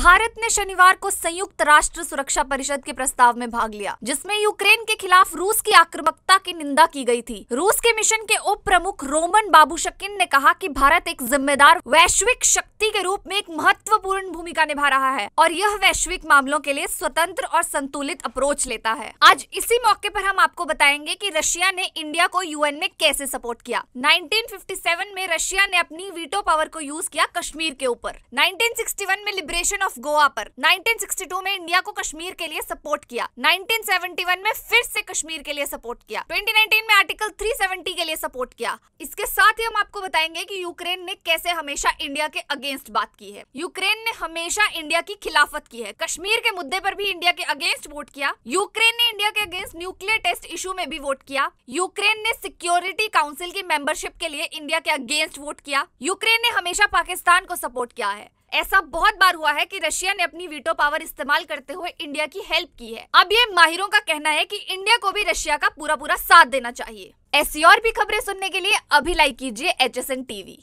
भारत ने शनिवार को संयुक्त राष्ट्र सुरक्षा परिषद के प्रस्ताव में भाग लिया जिसमें यूक्रेन के खिलाफ रूस की आक्रमकता की निंदा की गई थी रूस के मिशन के उप प्रमुख रोमन बाबूशकिन ने कहा कि भारत एक जिम्मेदार वैश्विक शक्ति के रूप में एक महत्वपूर्ण भूमिका निभा रहा है और यह वैश्विक मामलों के लिए स्वतंत्र और संतुलित अप्रोच लेता है आज इसी मौके पर हम आपको बताएंगे कि रशिया ने इंडिया को यूएन में कैसे सपोर्ट किया 1957 में रशिया ने अपनी वीटो पावर को यूज किया कश्मीर के ऊपर 1961 में लिबरेशन गवर्नमेंट ऑफ गोवा पर 1962 में इंडिया को कश्मीर के लिए सपोर्ट किया 1971 में फिर से कश्मीर के लिए सपोर्ट किया 2019 में आर्टिकल 370 के लिए सपोर्ट किया इसके साथ ही हम आपको बताएंगे कि यूक्रेन ने कैसे हमेशा इंडिया के अगेंस्ट बात की है यूक्रेन ने हमेशा इंडिया की खिलाफत की है कश्मीर के मुद्दे पर भी इंडिया के अगेंस्ट वोट किया यूक्रेन ने इंडिया के अगेंस्ट न्यूक्लियर टेस्ट इशू में भी वोट किया यूक्रेन ने सिक्योरिटी काउंसिल की मेंबरशिप के लिए इंडिया के अगेंस्ट वोट किया यूक्रेन ने हमेशा पाकिस्तान को सपोर्ट किया है ऐसा बहुत बार हुआ है कि रशिया ने अपनी वीटो पावर इस्तेमाल करते हुए इंडिया की हेल्प की है अब ये माहिरों का कहना है कि इंडिया को भी रशिया का पूरा पूरा साथ देना चाहिए ऐसी और भी खबरें सुनने के लिए अभी लाइक कीजिए एच टीवी